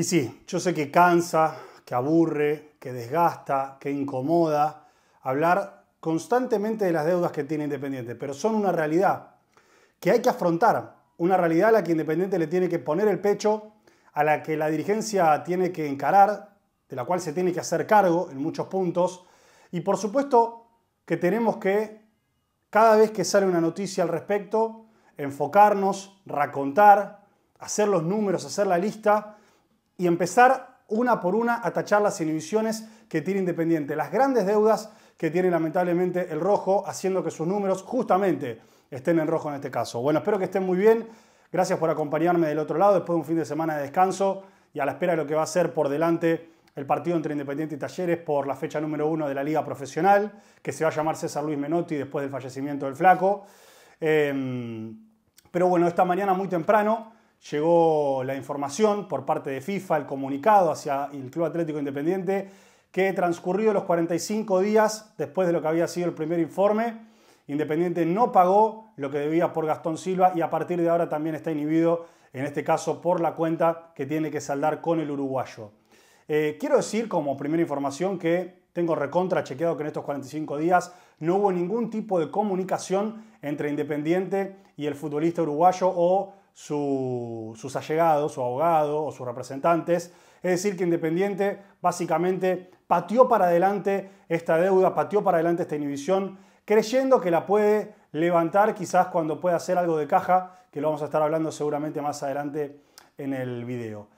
Y sí, yo sé que cansa, que aburre, que desgasta, que incomoda hablar constantemente de las deudas que tiene Independiente, pero son una realidad que hay que afrontar, una realidad a la que Independiente le tiene que poner el pecho, a la que la dirigencia tiene que encarar, de la cual se tiene que hacer cargo en muchos puntos, y por supuesto que tenemos que, cada vez que sale una noticia al respecto, enfocarnos, racontar, hacer los números, hacer la lista y empezar una por una a tachar las inhibiciones que tiene Independiente, las grandes deudas que tiene lamentablemente el rojo, haciendo que sus números justamente estén en rojo en este caso. Bueno, espero que estén muy bien. Gracias por acompañarme del otro lado después de un fin de semana de descanso y a la espera de lo que va a ser por delante el partido entre Independiente y Talleres por la fecha número uno de la Liga Profesional, que se va a llamar César Luis Menotti después del fallecimiento del flaco. Em, pero bueno, esta mañana muy temprano llegó la información por parte de FIFA, el comunicado hacia el Club Atlético Independiente, que transcurrido los 45 días después de lo que había sido el primer informe, Independiente no pagó lo que debía por Gastón Silva y a partir de ahora también está inhibido, en este caso por la cuenta que tiene que saldar con el uruguayo. Eh, quiero decir como primera información que tengo recontra chequeado que en estos 45 días no hubo ningún tipo de comunicación entre Independiente y el futbolista uruguayo o sus allegados, su abogado o sus representantes. Es decir, que Independiente básicamente pateó para adelante esta deuda, pateó para adelante esta inhibición, creyendo que la puede levantar quizás cuando pueda hacer algo de caja, que lo vamos a estar hablando seguramente más adelante en el video.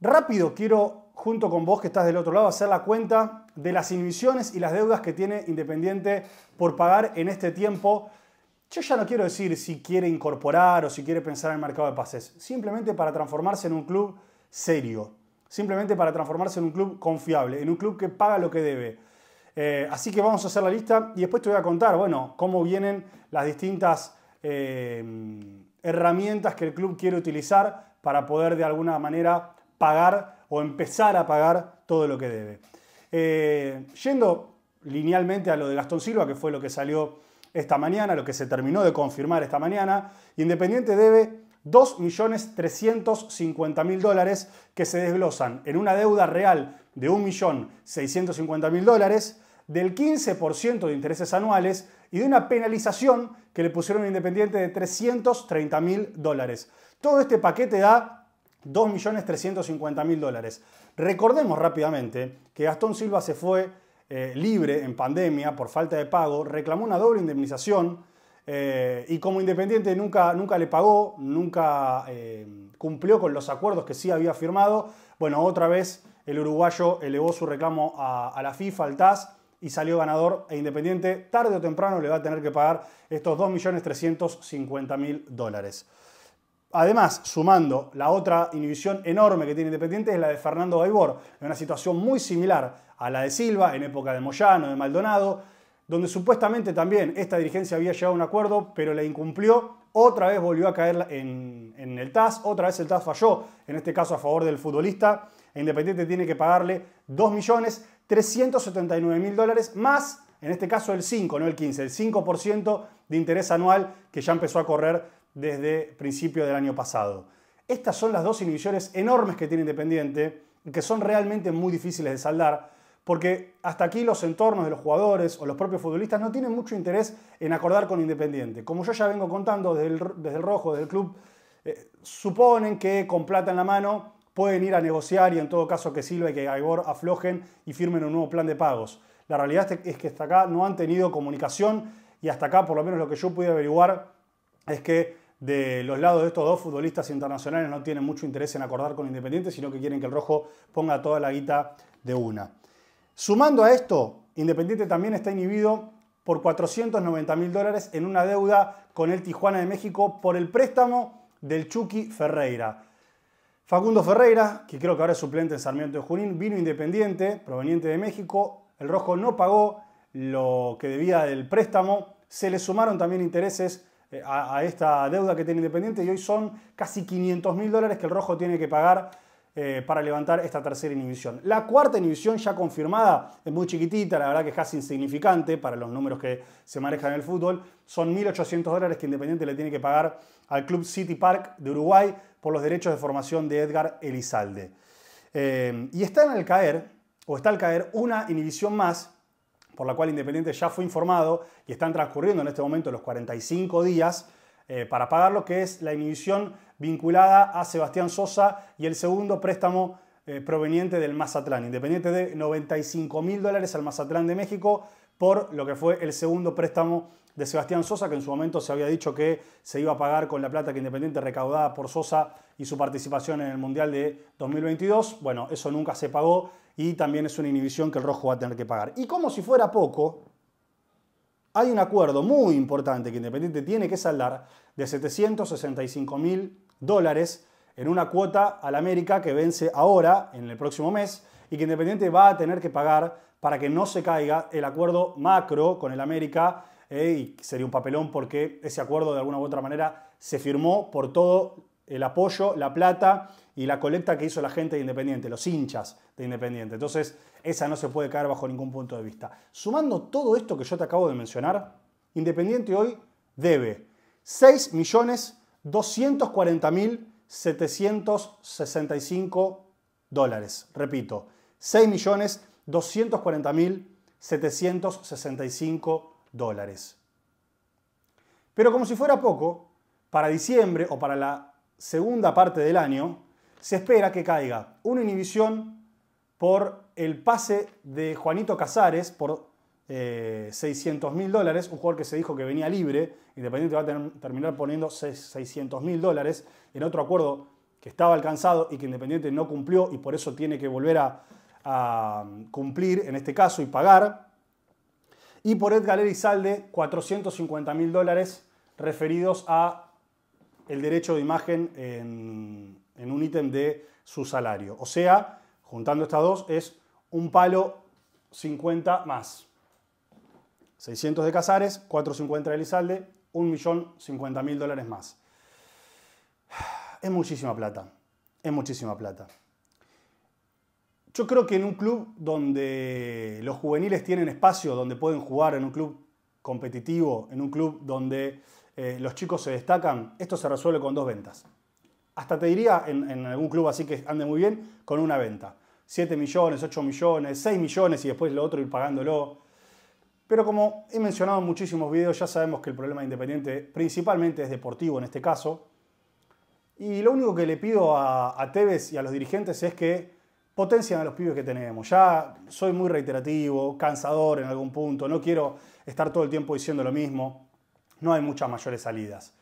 Rápido, quiero, junto con vos que estás del otro lado, hacer la cuenta de las inhibiciones y las deudas que tiene Independiente por pagar en este tiempo yo ya no quiero decir si quiere incorporar o si quiere pensar en el mercado de pases, simplemente para transformarse en un club serio, simplemente para transformarse en un club confiable, en un club que paga lo que debe. Eh, así que vamos a hacer la lista y después te voy a contar, bueno, cómo vienen las distintas eh, herramientas que el club quiere utilizar para poder de alguna manera pagar o empezar a pagar todo lo que debe. Eh, yendo linealmente a lo de Gastón Silva, que fue lo que salió esta mañana, lo que se terminó de confirmar esta mañana, Independiente debe 2.350.000 dólares que se desglosan en una deuda real de 1.650.000 dólares, del 15% de intereses anuales y de una penalización que le pusieron a Independiente de 330.000 dólares. Todo este paquete da 2.350.000 dólares. Recordemos rápidamente que Gastón Silva se fue eh, libre en pandemia por falta de pago, reclamó una doble indemnización eh, y como independiente nunca, nunca le pagó, nunca eh, cumplió con los acuerdos que sí había firmado. Bueno, otra vez el uruguayo elevó su reclamo a, a la FIFA, al TAS, y salió ganador e independiente. Tarde o temprano le va a tener que pagar estos 2.350.000 dólares. Además, sumando la otra inhibición enorme que tiene Independiente es la de Fernando Gaibor, en una situación muy similar a la de Silva en época de Moyano, de Maldonado, donde supuestamente también esta dirigencia había llegado a un acuerdo, pero la incumplió, otra vez volvió a caer en, el TAS, otra vez el TAS falló, en este caso a favor del futbolista, Independiente tiene que pagarle 2.379.000 dólares más en este caso el 5, no el 15, el 5% de interés anual que ya empezó a correr desde principio del año pasado. Estas son las dos inhibiciones enormes que tiene Independiente, que son realmente muy difíciles de saldar, porque hasta aquí los entornos de los jugadores o los propios futbolistas no tienen mucho interés en acordar con Independiente. Como yo ya vengo contando desde el, rojo, desde el club, eh, suponen que con plata en la mano pueden ir a negociar y en todo caso que Silva y que Gaibor aflojen y firmen un nuevo plan de pagos. La realidad es que hasta acá no han tenido comunicación y hasta acá, por lo menos lo que yo pude averiguar, es que de los lados de estos dos futbolistas internacionales no tienen mucho interés en acordar con Independiente, sino que quieren que el rojo ponga toda la guita de una. Sumando a esto, Independiente también está inhibido por 490 mil dólares en una deuda con el Tijuana de México por el préstamo del Chucky Ferreira. Facundo Ferreira, que creo que ahora es suplente en Sarmiento de Junín, vino independiente, proveniente de México. El Rojo no pagó lo que debía del préstamo. Se le sumaron también intereses eh, a, esta deuda que tiene Independiente y hoy son casi 500 mil dólares que el Rojo tiene que pagar eh, para levantar esta tercera inhibición. La cuarta inhibición ya confirmada es muy chiquitita, la verdad que es casi insignificante para los números que se manejan en el fútbol. Son 1.800 dólares que Independiente le tiene que pagar al Club City Park de Uruguay por los derechos de formación de Edgar Elizalde. Eh, y está en el caer, o está al caer, una inhibición más por la cual Independiente ya fue informado y están transcurriendo en este momento los 45 días eh, para pagar lo que es la inhibición vinculada a Sebastián Sosa y el segundo préstamo eh, proveniente del Mazatlán. Independiente de 95 mil dólares al Mazatlán de México por lo que fue el segundo préstamo de Sebastián Sosa, que en su momento se había dicho que se iba a pagar con la plata que Independiente recaudaba por Sosa y su participación en el Mundial de 2022. Bueno, eso nunca se pagó y también es una inhibición que el Rojo va a tener que pagar. Y como si fuera poco, hay un acuerdo muy importante que Independiente tiene que saldar de 765 mil dólares en una cuota al América que vence ahora, en el próximo mes, y que Independiente va a tener que pagar para que no se caiga el acuerdo macro con el América eh, y sería un papelón porque ese acuerdo de alguna u otra manera se firmó por todo el apoyo, la plata y la colecta que hizo la gente de Independiente, los hinchas de Independiente. Entonces, esa no se puede caer bajo ningún punto de vista. Sumando todo esto que yo te acabo de mencionar, Independiente hoy debe 6.240.765 dólares. Repito, 6 millones 240.765 dólares. Pero como si fuera poco, para diciembre o para la segunda parte del año, se espera que caiga una inhibición por el pase de Juanito Casares por 600.000 eh, dólares, un jugador que se dijo que venía libre, Independiente va a terminar poniendo 600.000 dólares en otro acuerdo que estaba alcanzado y que Independiente no cumplió y por eso tiene que volver a a um, cumplir en este caso y pagar. Y por Edgar Elizalde, 450 mil dólares referidos a el derecho de imagen en, un ítem de su salario. O sea, juntando estas dos es un palo 50 más. 600 de Casares, 450 de Elizalde, 1.050.000 dólares más. Es muchísima plata, es muchísima plata. Yo creo que en un club donde los juveniles tienen espacio, donde pueden jugar, en un club competitivo, en un club donde eh, los chicos se destacan, esto se resuelve con dos ventas. Hasta te diría en, algún club así que ande muy bien, con una venta. 7 millones, 8 millones, 6 millones y después lo otro ir pagándolo. Pero como he mencionado en muchísimos videos, ya sabemos que el problema Independiente principalmente es deportivo en este caso. Y lo único que le pido a, a Tevez y a los dirigentes es que potencian a los pibes que tenemos. Ya soy muy reiterativo, cansador en algún punto, no quiero estar todo el tiempo diciendo lo mismo. No hay muchas mayores salidas.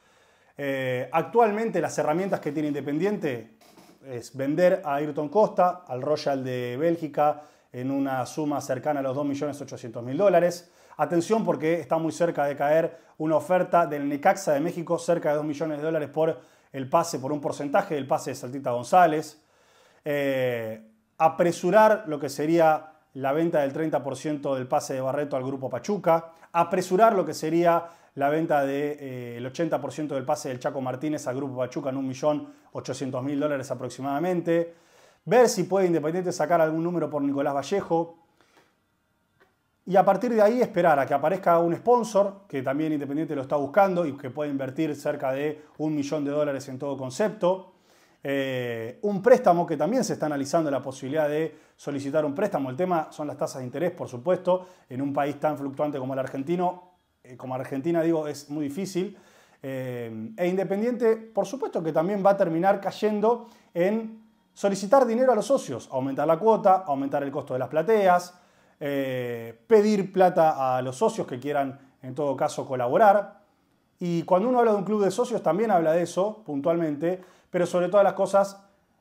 Eh, actualmente las herramientas que tiene Independiente es vender a Ayrton Costa, al Royal de Bélgica, en una suma cercana a los 2.800.000 dólares. Atención porque está muy cerca de caer una oferta del Necaxa de México, cerca de 2 millones de dólares por el pase, por un porcentaje del pase de Saltita González. Eh, apresurar lo que sería la venta del 30% del pase de Barreto al grupo Pachuca, apresurar lo que sería la venta del de, 80% eh, del pase del Chaco Martínez al grupo Pachuca en 1.800.000 dólares aproximadamente, ver si puede Independiente sacar algún número por Nicolás Vallejo y a partir de ahí esperar a que aparezca un sponsor que también Independiente lo está buscando y que puede invertir cerca de un millón de dólares en todo concepto eh, un préstamo que también se está analizando la posibilidad de solicitar un préstamo. El tema son las tasas de interés, por supuesto, en un país tan fluctuante como el argentino, eh, como Argentina digo, es muy difícil. Eh, e Independiente, por supuesto que también va a terminar cayendo en solicitar dinero a los socios, aumentar la cuota, aumentar el costo de las plateas, pedir plata a los socios que quieran, en todo caso, colaborar. Y cuando uno habla de un club de socios, también habla de eso puntualmente, pero sobre todas las cosas,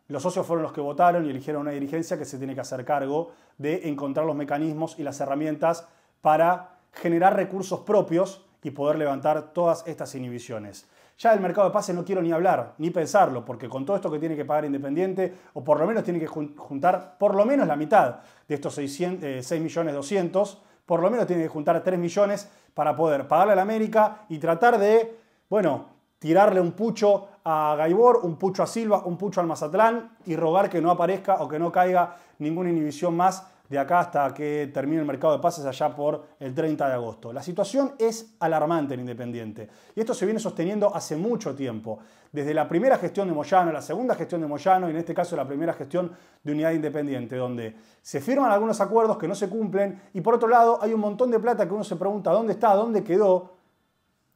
los socios fueron los que votaron y eligieron una dirigencia que se tiene que hacer cargo de encontrar los mecanismos y las herramientas para generar recursos propios y poder levantar todas estas inhibiciones. Ya del mercado de pases no quiero ni hablar, ni pensarlo, porque con todo esto que tiene que pagar Independiente, o por lo menos tiene que juntar por lo menos la mitad de estos 6.200.000, eh, millones por lo menos tiene que juntar 3 millones para poder pagarle a la América y tratar de, bueno, tirarle un pucho a Gaibor, un pucho a Silva, un pucho al Mazatlán y rogar que no aparezca o que no caiga ninguna inhibición más de acá hasta que termine el mercado de pases allá por el 30 de agosto. La situación es alarmante en Independiente y esto se viene sosteniendo hace mucho tiempo. Desde la primera gestión de Moyano, la segunda gestión de Moyano y en este caso la primera gestión de Unidad Independiente, donde se firman algunos acuerdos que no se cumplen y por otro lado hay un montón de plata que uno se pregunta dónde está, dónde quedó,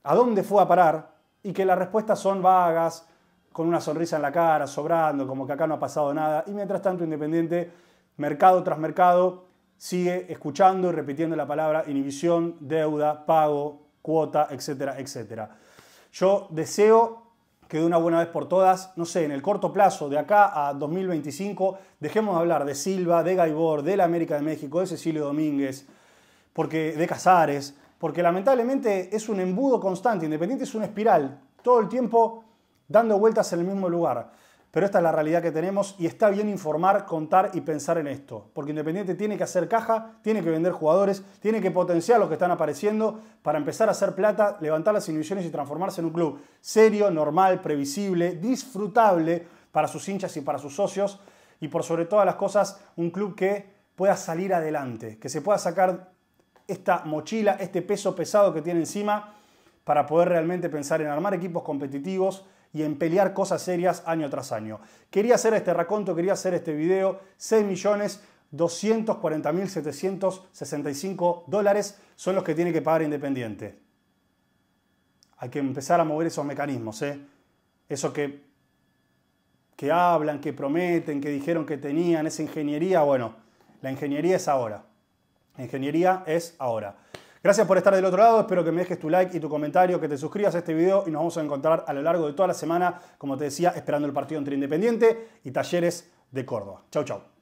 a dónde fue a parar y que las respuestas son vagas, con una sonrisa en la cara, sobrando, como que acá no ha pasado nada. Y mientras tanto, Independiente, mercado tras mercado, sigue escuchando y repitiendo la palabra inhibición, deuda, pago, cuota, etcétera, etcétera. Yo deseo que de una buena vez por todas, no sé, en el corto plazo, de acá a 2025, dejemos de hablar de Silva, de Gaibor, de la América de México, de Cecilio Domínguez, porque de Casares, porque lamentablemente es un embudo constante, Independiente es una espiral, todo el tiempo dando vueltas en el mismo lugar. Pero esta es la realidad que tenemos y está bien informar, contar y pensar en esto. Porque Independiente tiene que hacer caja, tiene que vender jugadores, tiene que potenciar los que están apareciendo para empezar a hacer plata, levantar las inhibiciones y transformarse en un club serio, normal, previsible, disfrutable para sus hinchas y para sus socios. Y por sobre todas las cosas, un club que pueda salir adelante, que se pueda sacar esta mochila, este peso pesado que tiene encima para poder realmente pensar en armar equipos competitivos y en pelear cosas serias año tras año. Quería hacer este raconto, quería hacer este video, 6.240.765 dólares son los que tiene que pagar Independiente. Hay que empezar a mover esos mecanismos, ¿eh? Eso que, que hablan, que prometen, que dijeron que tenían, esa ingeniería, bueno, la ingeniería es ahora. Ingeniería es ahora. Gracias por estar del otro lado, espero que me dejes tu like y tu comentario, que te suscribas a este video y nos vamos a encontrar a lo largo de toda la semana, como te decía, esperando el partido entre Independiente y Talleres de Córdoba. Chau, chau.